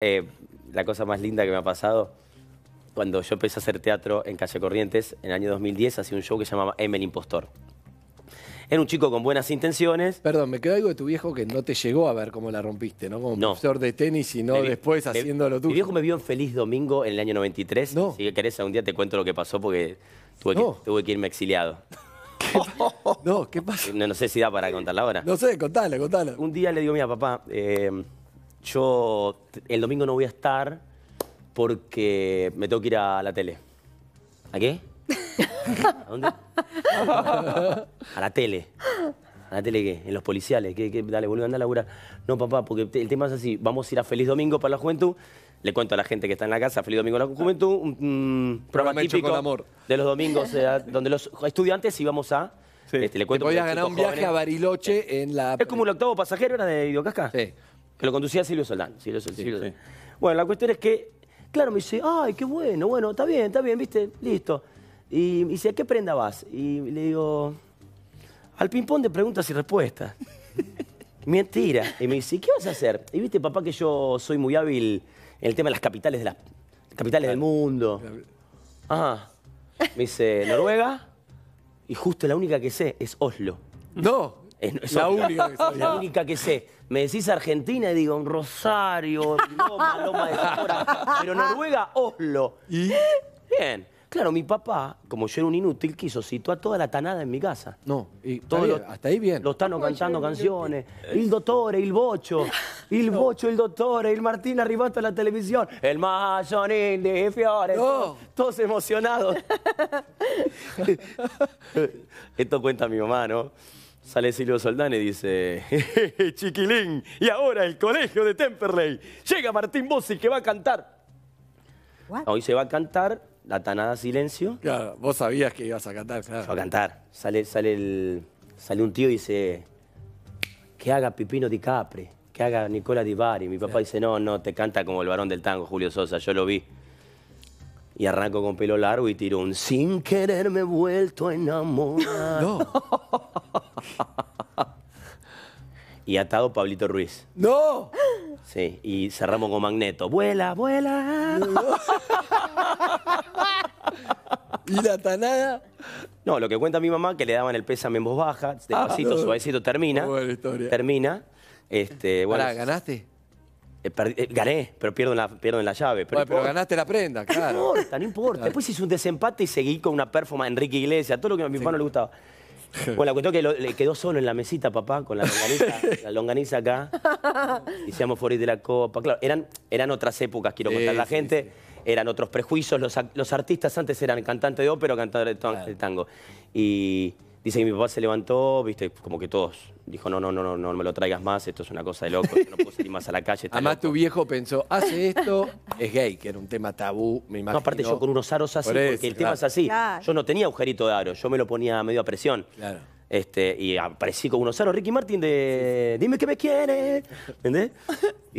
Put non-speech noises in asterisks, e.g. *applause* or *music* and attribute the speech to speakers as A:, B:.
A: Eh, la cosa más linda que me ha pasado, cuando yo empecé a hacer teatro en Calle Corrientes, en el año 2010, hacía un show que se llamaba M el Impostor. Era un chico con buenas intenciones. Perdón, me quedó algo de tu viejo que no te llegó a ver cómo la rompiste, ¿no? Como profesor de tenis y no después haciéndolo tú. Mi viejo me vio en Feliz Domingo en el año 93. No. Si querés, algún día te cuento lo que pasó porque tuve, que, tuve que irme exiliado. *laughs* no, ¿qué pasa? No, no, sé si da para contarla ahora. No sé, contala, contala. Un día le digo, mira, papá, eh, yo el domingo no voy a estar porque me tengo que ir a la tele. ¿A qué? *laughs* ¿A dónde? A la tele. ¿A la tele qué? ¿En los policiales? ¿Qué, qué? Dale, andar anda a laburar. No, papá, porque el tema es así. Vamos a ir a Feliz Domingo para la Juventud. Le cuento a la gente que está en la casa, Feliz Domingo para la Juventud, un, programa típico de los domingos, donde los estudiantes íbamos a... Este, le cuento Te ganar un viaje a Bariloche en la... Es como el octavo pasajero, era de Idiocasca. Sí que lo conducía Silvio Soldán. Bueno, la cuestión es que, claro, me dice, ay, qué bueno, bueno, está bien, está bien, viste, listo. Y me dice, ¿a qué prenda vas? Y le digo, al ping-pong de preguntas y respuestas. *laughs* Mentira. Y me dice, ¿qué vas a hacer? Y viste, papá, que yo soy muy hábil en el tema de las capitales, de las capitales del mundo. Ajá. Me dice, Noruega. Y justo la única que sé es Oslo. No. Es, la, única que sé. Me decís Argentina y digo Rosario, Loma, Loma de Pero Noruega, Oslo. Bien. Claro, mi papá, como yo era un inútil, quiso situar toda la tanada en mi casa. No, y hasta ahí bien. Los están cantando canciones. el doctor el Bocho, el Bocho, el doctor Il Martín arribato a la televisión. El Mayonín de Fiore. Todos emocionados. *laughs* Esto cuenta mi mamá, ¿no? Sale Silvio Soldán y dice, chiquilín, y ahora el colegio de Temperley. Llega Martín Bossi que va a cantar. Hoy se va a cantar la tanada Silencio. Claro, vos sabías que ibas a cantar, va a cantar. Sale, sale, el, sale un tío y dice, que haga Pipino Di Capri, que haga Nicola Di Bari. Mi papá dice, no, no, te canta como el varón del tango, Julio Sosa, yo lo vi. Y arranco con pelo largo y tiro un sin querer me he vuelto a enamorar. *laughs* No y atado Pablito Ruiz. ¡No! Sí, y cerramos con Magneto. ¡Vuela, vuela! *laughs* ¿Y la tanada? No, lo que cuenta mi mamá, que le daban el pésame en voz baja, de pasito, ah, suavecito, termina. Buena historia. Termina. Este, bueno, ¿ganaste? Eh, eh, gané, pero pierdo la, pierdo la llave. Pero, bueno, pero ganaste la prenda, claro. No importa, no importa. Después hice un desempate y seguí con una performance Enrique Iglesias, todo lo que a mi hermano no le gustaba. *laughs* Bueno, la cuestión es que le quedó solo en la mesita, papá, con la longaniza, *laughs* la longaniza acá. Hicimos foris de la copa. Claro, eran, eran otras épocas, quiero contar a la gente. Eran otros prejuicios. Los, artistas antes eran cantantes de ópera o cantantes de tango. Y Dice que mi papá se levantó, viste, como que todos. Dijo, no, no, no, no, no me lo traigas más, esto es una cosa de loco, yo no puedo salir más a la calle. Además tu viejo pensó, hace esto, es gay, que era un tema tabú, me imagino. No, aparte yo con unos aros así, porque el tema es así. Yo no tenía agujerito de aro, yo me lo ponía medio a presión. Claro. Este, y aparecí con unos aros, Ricky Martin de Dime que me quiere, ¿entendés? *laughs*